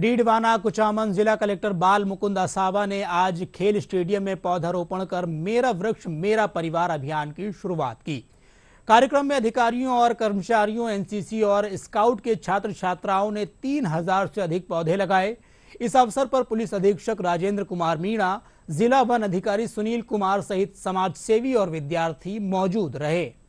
डीडवाना कुचामन जिला कलेक्टर बाल मुकुंद असावा ने आज खेल स्टेडियम में पौधारोपण कर मेरा वृक्ष मेरा परिवार अभियान की शुरुआत की कार्यक्रम में अधिकारियों और कर्मचारियों एनसीसी और स्काउट के छात्र छात्राओं ने तीन हजार से अधिक पौधे लगाए इस अवसर पर पुलिस अधीक्षक राजेंद्र कुमार मीणा जिला वन अधिकारी सुनील कुमार सहित समाजसेवी और विद्यार्थी मौजूद रहे